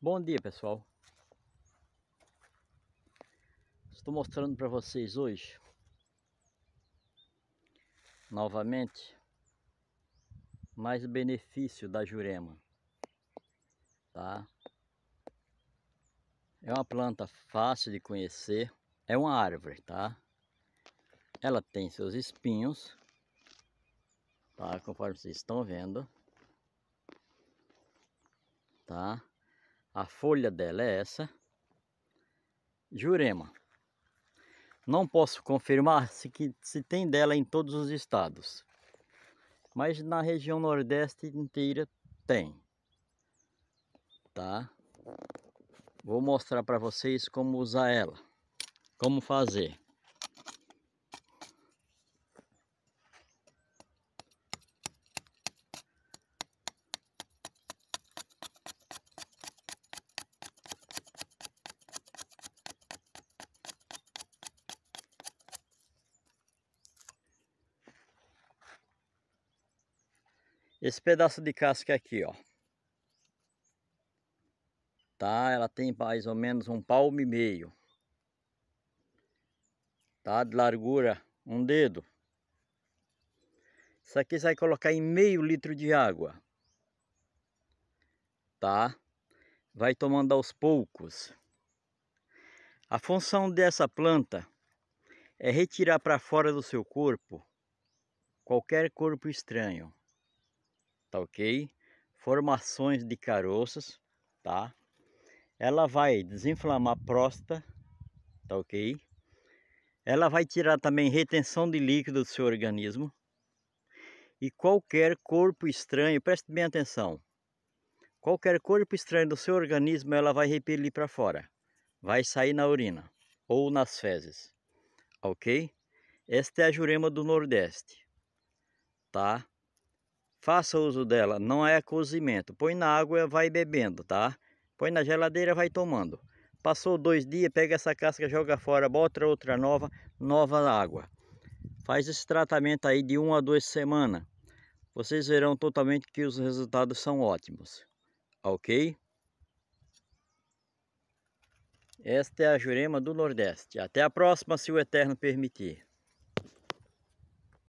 Bom dia pessoal Estou mostrando para vocês hoje Novamente Mais benefício da jurema Tá? É uma planta fácil de conhecer É uma árvore, tá? Ela tem seus espinhos Tá? Conforme vocês estão vendo Tá? A folha dela é essa. Jurema. Não posso confirmar se, que, se tem dela em todos os estados, mas na região nordeste inteira tem. Tá? Vou mostrar para vocês como usar ela, como fazer. Esse pedaço de casca aqui, ó. Tá? Ela tem mais ou menos um palmo e meio. Tá? De largura, um dedo. Isso aqui você vai colocar em meio litro de água. Tá? Vai tomando aos poucos. A função dessa planta é retirar para fora do seu corpo qualquer corpo estranho tá ok? Formações de caroços, tá? Ela vai desinflamar a próstata, tá ok? Ela vai tirar também retenção de líquido do seu organismo. E qualquer corpo estranho, preste bem atenção. Qualquer corpo estranho do seu organismo, ela vai repelir para fora. Vai sair na urina ou nas fezes, ok? Esta é a jurema do Nordeste, tá? Faça uso dela, não é cozimento. Põe na água vai bebendo, tá? Põe na geladeira vai tomando. Passou dois dias, pega essa casca, joga fora, bota outra nova, nova água. Faz esse tratamento aí de uma a duas semanas. Vocês verão totalmente que os resultados são ótimos. Ok? Esta é a Jurema do Nordeste. Até a próxima, se o Eterno permitir.